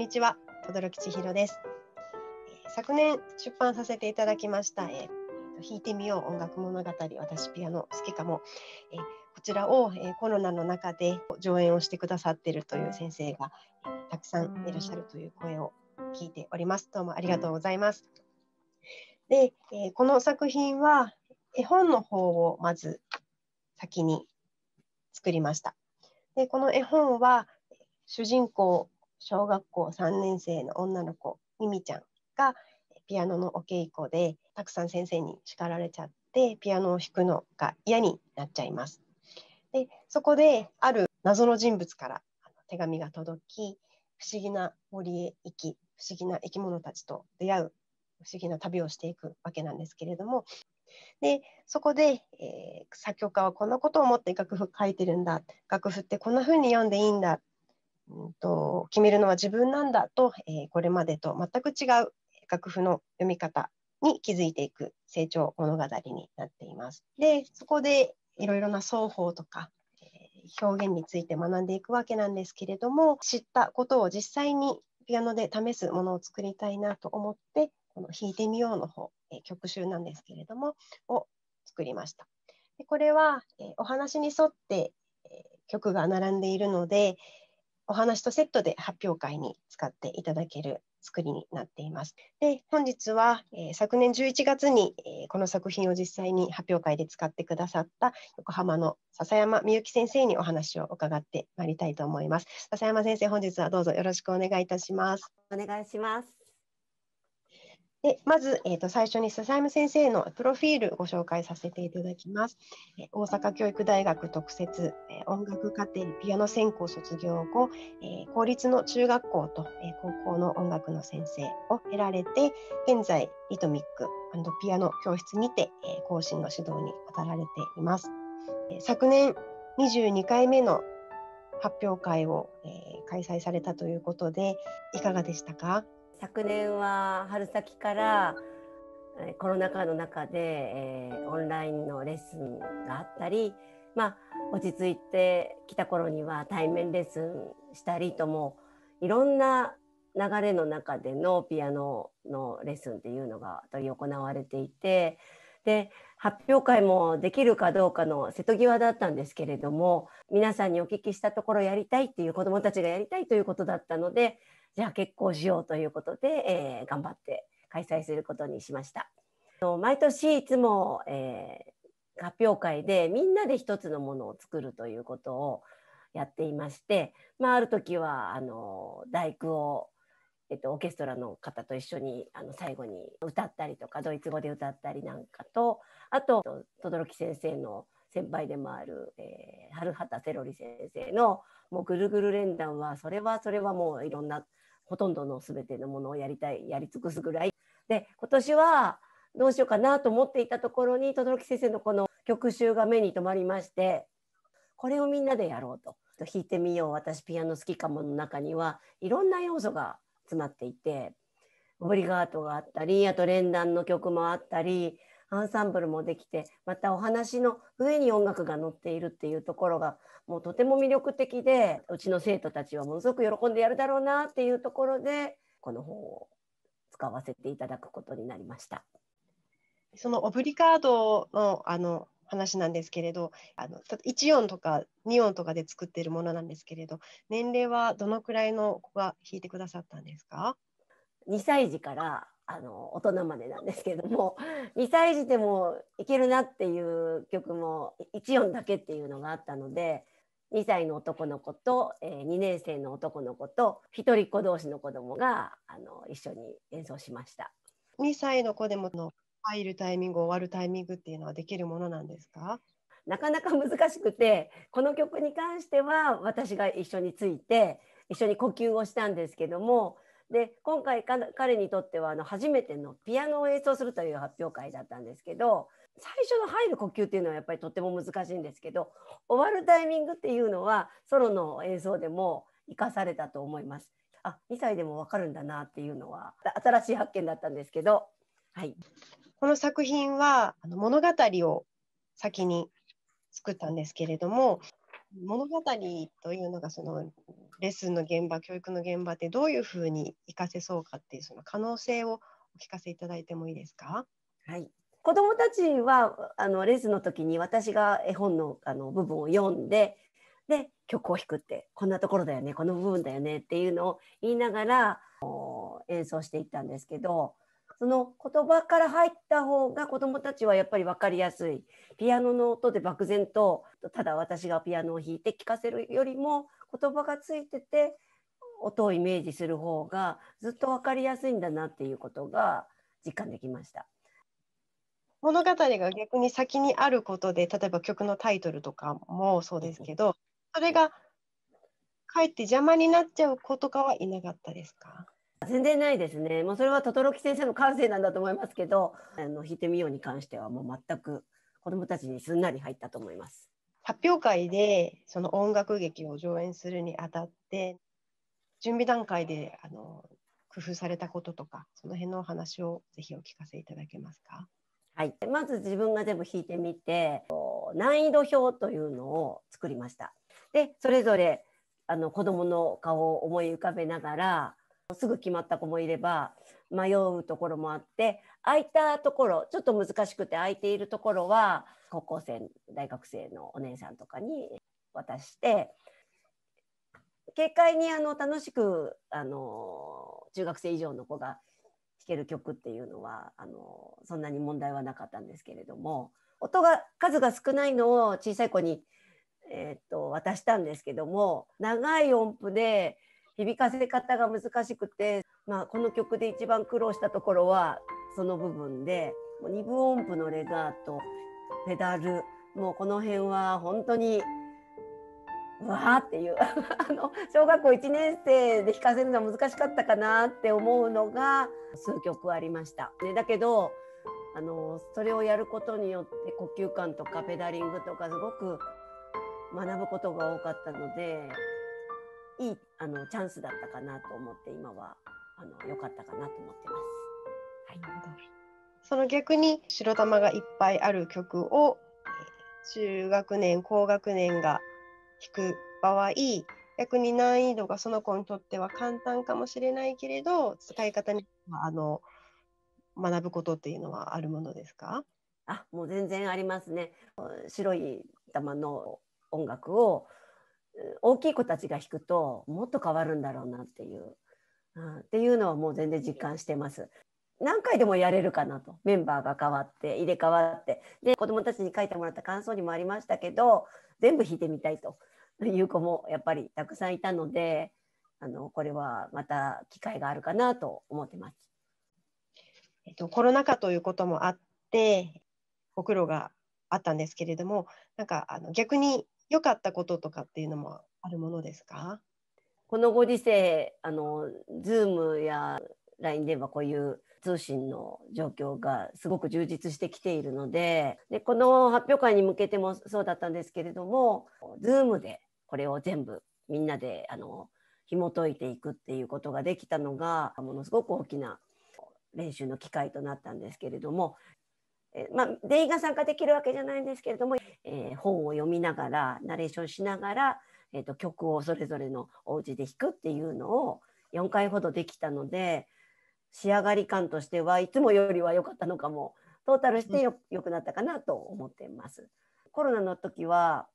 にちは、轟千尋です。昨年出版させていただきました、えー、弾いてみよう音楽物語私ピアノ好きかも、えー、こちらを、えー、コロナの中で上演をしてくださっているという先生が、えー、たくさんいらっしゃるという声を聞いております。どうもありがとうございます。で、えー、この作品は絵本の方をまず先に作りました。でこの絵本は主人公小学校3年生の女の子ミミちゃんがピアノのお稽古でたくさん先生に叱られちゃってピアノを弾くのが嫌になっちゃいます。でそこである謎の人物から手紙が届き不思議な森へ行き不思議な生き物たちと出会う不思議な旅をしていくわけなんですけれどもでそこで、えー、作曲家はこんなことを思って楽譜書いてるんだ楽譜ってこんな風に読んでいいんだうんと、決めるのは自分なんだと、えー、これまでと全く違う楽譜の読み方に気づいていく成長物語になっています。でそこでいろいろな双方とか、えー、表現について学んでいくわけなんですけれども知ったことを実際にピアノで試すものを作りたいなと思ってこの「弾いてみよう」の方、えー、曲集なんですけれどもを作りました。でこれは、えー、お話に沿って、え曲が並んでいるので、お話とセットで発表会に使っていただける作りになっています。で本日は、えー、昨年11月に、えー、この作品を実際に発表会で使ってくださった横浜の笹山美幸先生にお話を伺ってまいりたいと思います。笹山先生本日はどうぞよろしくお願いいたします。お願いします。でまず、えーと、最初に笹山先生のプロフィールご紹介させていただきます。え大阪教育大学特設、え音楽家庭ピアノ専攻卒業後、えー、公立の中学校と、え高校の音楽の先生を得られて現在リトミックピアノ教室にて、え講師の指導に当たられています。え昨年22回目の発表会を、え開催されたということでいかがでしたか昨年は春先からコロナ禍の中で、えー、オンラインのレッスンがあったり、まあ、落ち着いてきた頃には対面レッスンしたりともいろんな流れの中でのピアノのレッスンっていうのが執り行われていてで発表会もできるかどうかの瀬戸際だったんですけれども皆さんにお聞きしたところやりたいっていう子どもたちがやりたいということだったのでじゃあ結婚しようということで、えー、頑張って開催することにしました。毎年いつも、えー、発表会でみんなで一つのものを作るということをやっていまして、まあ、ある時はあの大工をえっと、オーケストラの方と一緒にあの最後に歌ったりとかドイツ語で歌ったりなんかとあと轟先生の先輩でもある、えー、春畑セロリ先生のもうぐるぐる連弾はそれはそれはもういろんなほとんどの全てのものをやりたいやり尽くすぐらいで今年はどうしようかなと思っていたところに轟先生のこの曲集が目に留まりましてこれをみんなでやろうと。弾いてみよう私ピアノ好きかもの中にはいろんな要素が詰まっていてオブリガートがあったりあと連弾の曲もあったりアンサンブルもできてまたお話の上に音楽が載っているっていうところがもうとても魅力的でうちの生徒たちはものすごく喜んでやるだろうなっていうところでこの本を使わせていただくことになりました。そのオブリガードのあの話なんですけれどあの1音とか2音とかで作っているものなんですけれど年齢はどのくらいの子が弾いてくださったんですか2歳児からあの大人までなんですけども2 歳児でもいけるなっていう曲も1音だけっていうのがあったので2歳の男の子と、えー、2年生の男の子と一人っ子同士の子供があの一緒に演奏しました。2歳の子でもの入るタイミング終わるタイミングっていうのはできるものなんですかなかなか難しくてこの曲に関しては私が一緒について一緒に呼吸をしたんですけどもで今回彼にとってはあの初めてのピアノを演奏するという発表会だったんですけど最初の入る呼吸っていうのはやっぱりとっても難しいんですけど終わるタイミングっていうのはソロの演奏でも生かされたと思います。あ2歳でも分かるんだなっていうのは新しい発見だったんですけど。はい、この作品はあの物語を先に作ったんですけれども物語というのがそのレッスンの現場教育の現場でどういうふうに活かせそうかっていうその可能性をお聞かせいただいてもいいですか。はい子どもたちはあのレッスンの時に私が絵本のあの部分を読んでで曲を弾くってこんなところだよねこの部分だよねっていうのを言いながら演奏していったんですけどその言葉から入った方が子どもたちはやっぱり分かりやすいピアノの音で漠然とただ私がピアノを弾いて聞かせるよりも言葉がついてて音をイメージする方がずっと分かりやすいんだなっていうことが実感できました。物語が逆に先にあることで例えば曲のタイトルとかもそうですけどそれがかえって邪魔になっちゃうことかはいなかったですか全然ないですね。もうそれは轟先生の感性なんだと思いますけど、あの弾いてみように関してはもう全く子供たちにすんなり入ったと思います。発表会でその音楽劇を上演するにあたって準備段階であの工夫されたこととかその辺のお話をぜひお聞かせいただけますか。はい、まず自分が全部弾いてみて難易度表というのを作りました。でそれぞれあの子供の顔を思い浮かべながらすぐ決まった子もいれば迷うところもあって空いたところちょっと難しくて空いているところは高校生大学生のお姉さんとかに渡して軽快にあの楽しくあの中学生以上の子が弾ける曲っていうのはあのそんなに問題はなかったんですけれども音が数が少ないのを小さい子に、えー、っと渡したんですけども長い音符で響かせ方が難しくて、まあ、この曲で一番苦労したところはその部分で2分音符のレガートペダルもうこの辺は本当にうわーっていう あの小学校1年生で弾かせるのは難しかったかなって思うのが数曲ありました。ね、だけどあのそれをやることによって呼吸感とかペダリングとかすごく学ぶことが多かったのでいいあのチャンスだったかなと思って今はあの良かったかなと思ってます。はい、その逆に白玉がいっぱいある曲を中学年高学年が弾く場合逆に難易度がその子にとっては簡単かもしれないけれど使い方にはあの学ぶことっていうのはあるものですかあもう全然ありますね白い玉の音楽を大きい子たちが弾くともっと変わるんだろうなっていう、うん、っていうのはもう全然実感してます。何回でもやれるかなとメンバーが変わって入れ替わってで子どもたちに書いてもらった感想にもありましたけど全部弾いてみたいという子もやっぱりたくさんいたのであのこれはまた機会があるかなと思ってます。えっと、コロナ禍ということもあってご苦労があったんですけれどもなんかあの逆に良かったこととかっていうのもあるものですかこのご時世あの Zoom や LINE ではこういう通信の状況がすごく充実してきているのででこの発表会に向けてもそうだったんですけれども Zoom でこれを全部みんなであの紐解いていくっていうことができたのがものすごく大きな練習の機会となったんですけれども、えまあ、全員が参加できるわけじゃないんですけれどもえー、本を読みながらナレーションしながら、えーと、曲をそれぞれのお家で弾くっていうのを4回ほどできたので仕上がり感としてはいつもよりは良かったのかもトータルしてよ,、くなったかなと思っています。コロナの時は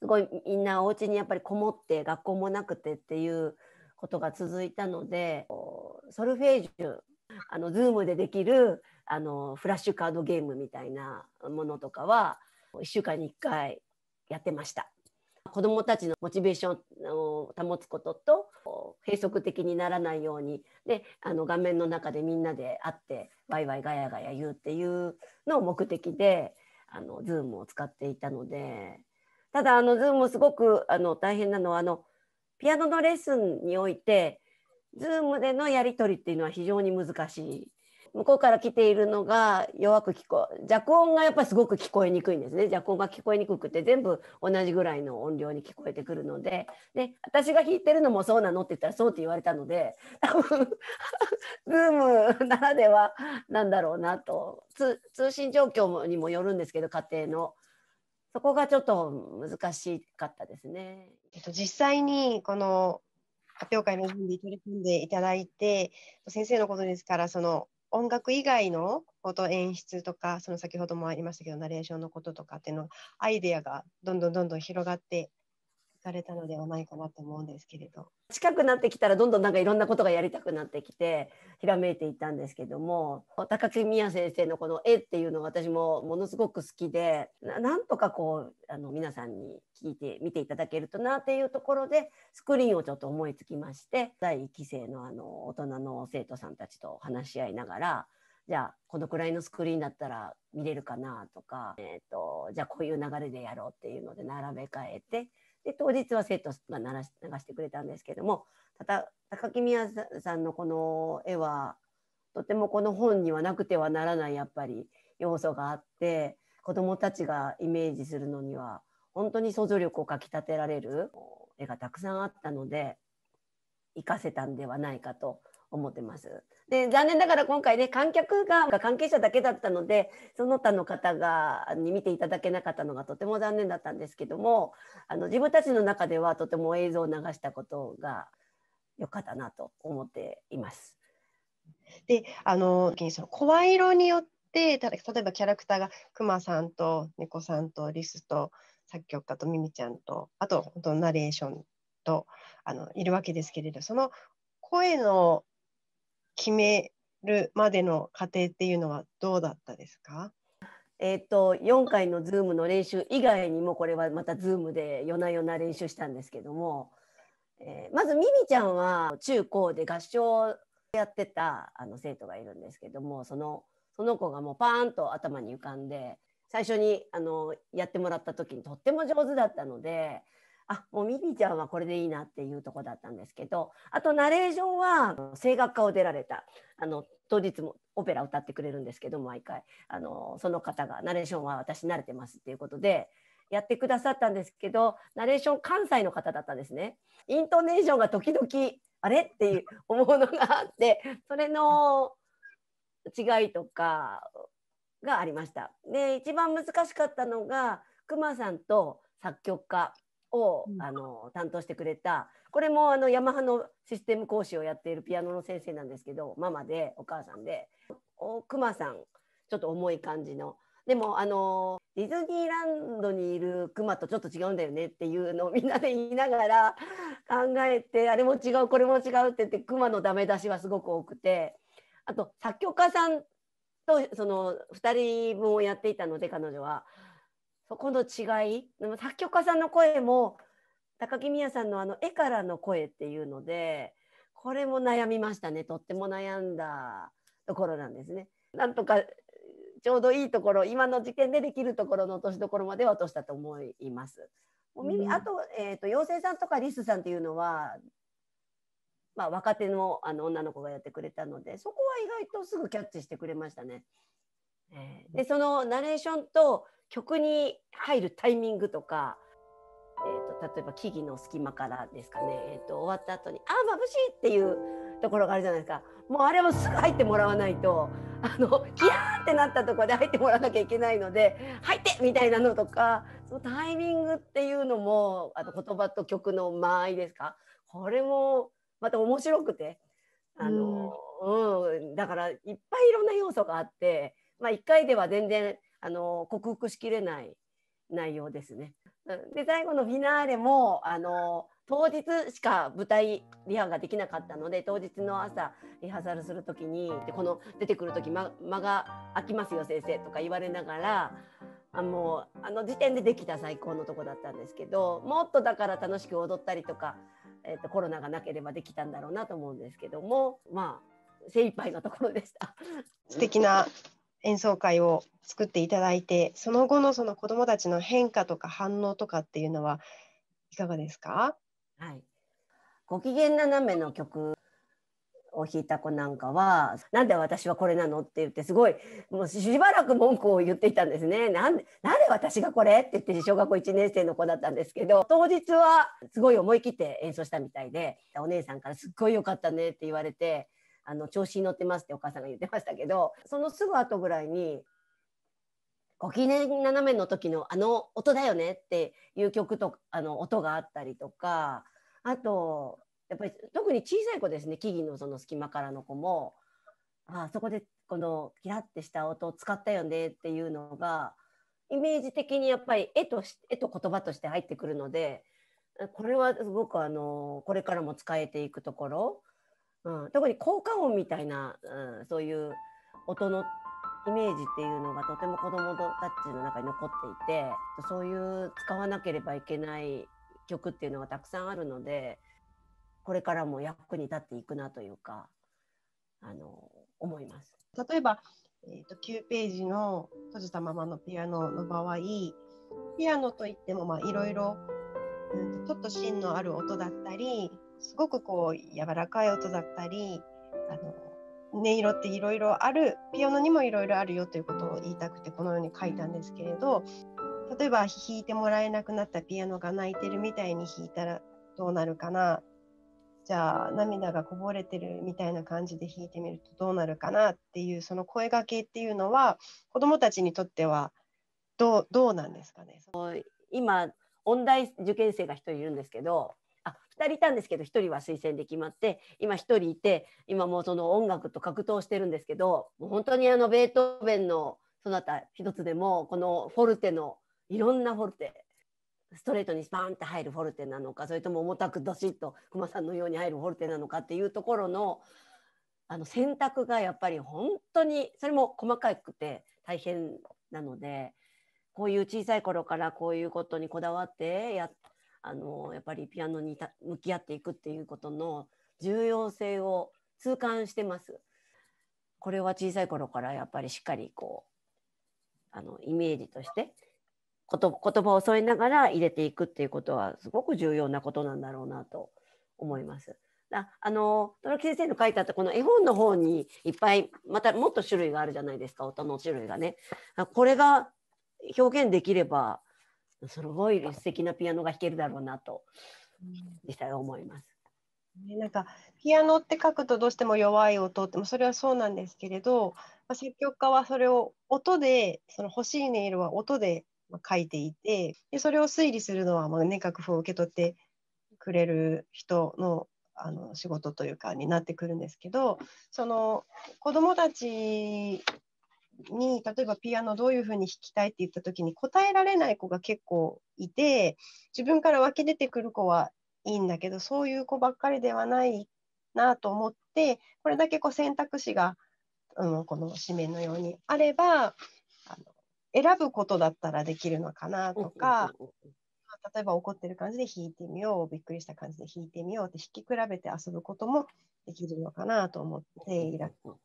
すごいみんなお家にやっぱりこもって学校もなくてっていうことが続いたのでソルフェージュあのズームでできるあのフラッシュカードゲームみたいなものとかは1週間に1回やってました。子どもたちのモチベーションを保つことと閉塞的にならないようにであの画面の中でみんなで会ってワイワイガヤガヤ言うっていうのを目的であの Zoom を使っていたのでただあの Zoom すごくあの大変なのはあのピアノのレッスンにおいて Zoom でのやり取りっていうのは非常に難しい向こうから来ているのが弱く聞こ弱音がやっぱりすごく聞こえにくいんですね弱音が聞こえにくくて全部同じぐらいの音量に聞こえてくるのでで私が弾いてるのもそうなのって言ったらそうって言われたので多ームならではなんだろうなと通信状況にもよるんですけど家庭の。そこがちょっと難しかったですね。実際にこの発表会の準備取り組んでいただいて先生のことですからその音楽以外のこと演出とかその先ほどもありましたけどナレーションのこととかっていうのアイデアがどんどんどんどん広がってかれたのではないかなと思うんですけれど近くなってきたらどんどんなんかいろんなことがやりたくなってきてひらめいていったんですけども高木美弥先生のこの絵っていうのは私もものすごく好きでなんとかこうあの皆さんに聞いて見ていただけるとなっていうところでスクリーンをちょっと思いつきまして第1期生のあの大人の生徒さんたちと話し合いながらじゃあこのくらいのスクリーンだったら見れるかなとか、えーとじゃあこういう流れでやろうっていうので並べ替えてで当日は生徒が流してくれたんですけどもただ高木宮さんのこの絵はとてもこの本にはなくてはならないやっぱり要素があって子どもたちがイメージするのには本当に想像力をかきたてられる絵がたくさんあったので活かせたんではないかと思ってます。で残念ながら今回ね観客が関係者だけだったのでその他の方がに見ていただけなかったのがとても残念だったんですけどもあの自分たちの中ではとても映像を流したことが良かったなと思っています。であのその声色によって例えばキャラクターがクマさんと猫さんとリスと作曲家とミミちゃんとあとナレーションとあのいるわけですけれどその声の決めるまでの過程っていうのはどうだったですかえーと、4回の Zoom の練習以外にもこれはまた Zoom で夜な夜な練習したんですけども、えー、まずミミちゃんは中高で合唱やってたあの生徒がいるんですけどもそのその子がもうパーンと頭に浮かんで最初にあのやってもらった時にとっても上手だったのであもうミミちゃんはこれでいいなっていうとこだったんですけどあとナレーションは声楽家を出られたあの当日もオペラ歌ってくれるんですけど毎回あのその方がナレーションは私慣れてますっていうことでやってくださったんですけどナレーション関西の方だったんですね。イントネーションが時々あれっていう思うのがあってそれの違いとかがありました。で一番難しかったのがくまさんと作曲家を、あの担当してくれたこれもあのヤマハのシステム講師をやっているピアノの先生なんですけどママでお母さんでクマさんちょっと重い感じの。でもあのディズニーランドにいるクマとちょっと違うんだよねっていうのをみんなで言いながら考えてあれも違うこれも違うって言ってクマのダメ出しはすごく多くてあと作曲家さんとその2人分をやっていたので彼女はそこの違いでも作曲家さんの声も高木美也さんのあの絵からの声っていうのでこれも悩みましたねとっても悩んだところなんですね。なんとかちょうどいいところ今の時点でできるところの落としどころまで落としたと思います。もう耳、うん、あと,、えーと妖精さんとかリスさんっていうのは、まあ、若手のあの女の子がやってくれたのでそこは意外とすぐキャッチしてくれましたね。でそのナレーションと曲に入るタイミングとか、えーと、例えば木々の隙間からですかね、えーと、終わった後に「ああ眩しい!」っていうところがあるじゃないですかもうあれもすぐ入ってもらわないとあのキヤーってなったとこで入ってもらわなきゃいけないので「入って!」みたいなのとかそのタイミングっていうのもあの言葉と曲の間合いですかこれもまた面白くてあの、うん、うん、だからいっぱいいろんな要素があって。まあ、1回では全然あの克服しきれない内容ですね。で最後のフィナーレもあの当日しか舞台リハができなかったので当日の朝リハーサルする時にでこの出てくる時間、が空きますよ先生とか言われながらああの時点でできた最高のとこだったんですけどもっとだから楽しく踊ったりとか、えー、とコロナがなければできたんだろうなと思うんですけどもまあ精一杯のところでした。素敵な演奏会を作っていただいてその後のその子どもたちの変化とか反応とかっていうのはいかがですか、はい、ご機嫌斜めの曲を弾いた子なんかは「なんで私はこれなの?」って言ってすごいもうしばらく文句を言っていたんですね。なんでなんで私がこれって言って小学校1年生の子だったんですけど当日はすごい思い切って演奏したみたいでお姉さんから「すっごい良かったね」って言われてあの調子に乗ってますってお母さんが言ってましたけどそのすぐ後ぐらいに「ご機嫌斜め」の時のあの音だよねっていう曲とあの音があったりとかあとやっぱり特に小さい子ですね木々のその隙間からの子もあそこでこのキラッてした音を使ったよねっていうのがイメージ的にやっぱり絵と絵と言葉として入ってくるのでこれはすごくあのこれからも使えていくところうん、特に効果音みたいな、うん、そういう音のイメージっていうのがとても子どもたちの中に残っていてそういう使わなければいけない曲っていうのがたくさんあるのでこれからも役に立っていくなというかあの思います。例えば、えーと、と9ページの閉じたままのピアノの場合ピアノといってもいろいろちょっと芯のある音だったりすごくこう柔らかい音だったりあの音色っていろいろあるピアノにもいろいろあるよということを言いたくてこのように書いたんですけれど例えば弾いてもらえなくなったピアノが泣いてるみたいに弾いたらどうなるかなじゃあ涙がこぼれてるみたいな感じで弾いてみるとどうなるかなっていうその声がけっていうのは子どもたちにとってはどうどうなんですかね今音大受験生が1人いるんですけどあ2人いたんですけど1人は推薦で決まって今1人いて今もうその音楽と格闘してるんですけどもう本当にあのベートーベンのそなた一つでもこのフォルテのいろんなフォルテストレートにスパンって入るフォルテなのかそれとも重たくどしっと熊さんのように入るフォルテなのかっていうところのあの選択がやっぱり本当にそれも細かくて大変なのでこういう小さい頃からこういうことにこだわってやっあのやっぱりピアノに向き合っていくっていうことの重要性を痛感してます。これは小さい頃からやっぱりしっかりこうあのイメージとして言葉を添えながら入れていくっていうことはすごく重要なことなんだろうなと思います。ああのトラ先生の書いてあったこの絵本の方にいっぱいまたもっと種類があるじゃないですか音の種類がね。これが表現できればすごい素敵なピアノが弾けるだろうなと実際思います。なんかピアノって書くとどうしても弱い音ってそれはそうなんですけれど、ま作曲家はそれを音でその欲しい音色は音で書いていてでそれを推理するのはもう、ね、楽譜を受け取ってくれる人のあの仕事というかになってくるんですけどその子どもたちに例えばピアノどういうふうに弾きたいって言った時に答えられない子が結構いて自分から湧き出てくる子はいいんだけどそういう子ばっかりではないなと思ってこれだけこう選択肢が、うん、この紙面のようにあればあの選ぶことだったらできるのかなとか。例えば怒ってる感じで弾いてみようびっくりした感じで弾いてみようって弾き比べて遊ぶこともできるのかなと思っていらっしゃい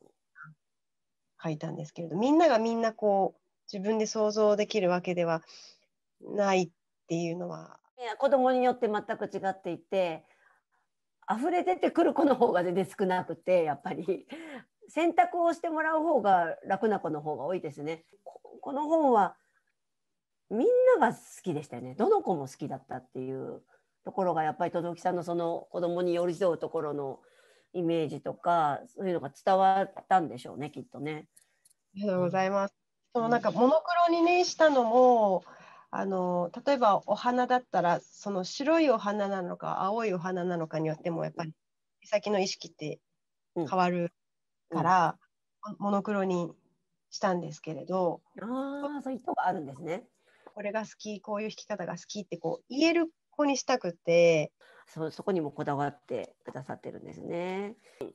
書いたんですけれどみんながみんなこう自分で想像できるわけではないっていうのは。いや子供によって全く違っていて溢れ出てくる子の方が全然少なくてやっぱり選択をしてもらう方が楽な子の方が多いですね。この本はみんなが好きでしたよねどの子も好きだったっていうところがやっぱり轟さんのその子供に寄り添うところのイメージとかそういうのが伝わったんでしょうねきっとね。ありがとうございます。そのなんかモノクロにねしたのもあの例えばお花だったらその白いお花なのか青いお花なのかによってもやっぱり手先の意識って変わるから、うんうん、モノクロにしたんですけれどああそういう人があるんですねこれが好きこういう弾き方が好きってこう言える子にしたくてそそこにもこだわってくださってるんですね。アクセントを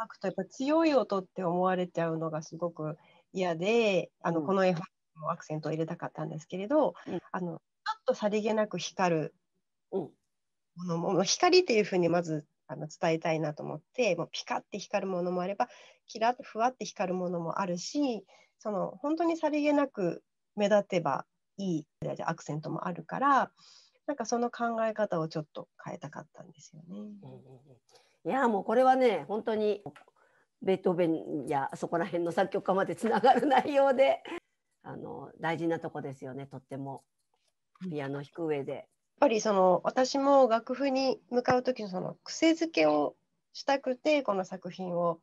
書くとやっぱ強い音って思われちゃうのがすごく嫌であの、うん、この絵本もアクセントを入れたかったんですけれど、うん、あのちょっとさりげなく光るものも、うん、光っていうふうにまずあの伝えたいなと思ってもうピカって光るものもあればキラッとふわって光るものもあるしその本当にさりげなく目立てばいいアクセントもあるからなんかその考え方をちょっと変えたかったんですよね。いやもうこれはね本当にベートーベンやそこら辺の作曲家までつながる内容であの大事なとこですよねとってもピアノ弾く上で。やっぱりその私も楽譜に向かう時のその癖づけをしたくてこの作品を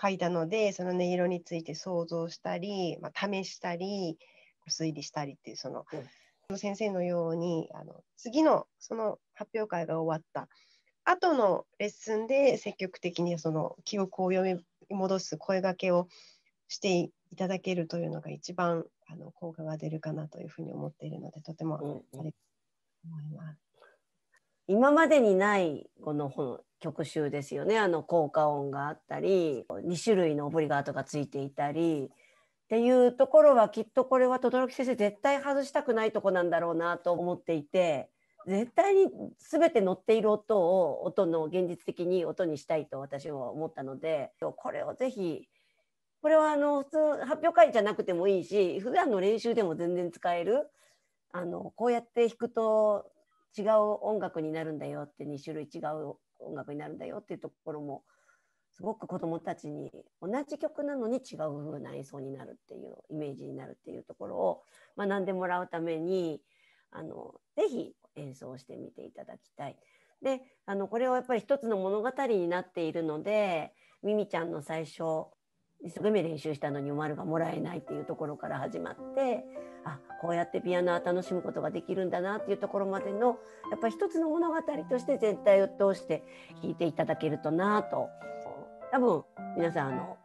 書いたのでその音色について想像したり、まあ、試したり推理したりっていうその。うん先生のようにあの次のその発表会が終わった後のレッスンで積極的にその記憶を読み戻す声がけをしていただけるというのが一番あの効果が出るかなというふうに思っているのでとてもあいます。今までにないこの本曲集ですよねあの効果音があったり2種類のオブリガートがついていたりっていうところはきっとこれは轟先生絶対外したくないとこなんだろうなと思っていて絶対に全て乗っている音を音の現実的に音にしたいと私は思ったのでこれをぜひこれはあの普通発表会じゃなくてもいいし普段の練習でも全然使えるあのこうやって弾くと違う音楽になるんだよって2種類違う音楽になるんだよっていうところもすごく子どもたちに同じ曲なのに違う風な演奏になるっていうイメージになるっていうところを学んでもらうためにあのぜひ演奏してみていただきたい。であのこれはやっぱり一つの物語になっているのでミミちゃんの最初一生懸命練習したのにまるがもらえないっていうところから始まってあこうやってピアノは楽しむことができるんだなっていうところまでのやっぱり一つの物語として全体を通して弾いていただけるとなと多分皆さんあの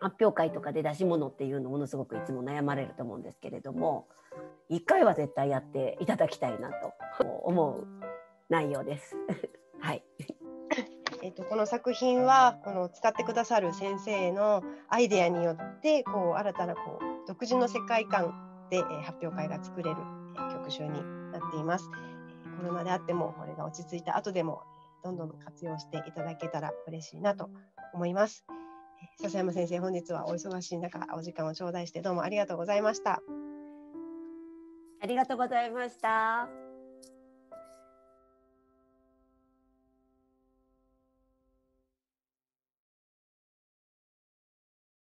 発表会とかで出し物っていうのものすごくいつも悩まれると思うんですけれども一回は絶対やっていただきたいなと思う内容です。はい、えっと、この作品はこの使ってくださる先生のアイデアによってこう新たなこう独自の世界観で発表会が作れる曲集になっています。これまであってもこれが落ち着いた後でもどんどん活用していただけたら嬉しいなと思います。笹山先生、本日はお忙しい中、お時間を頂戴してどうもありがとうございました。ありがとうございました。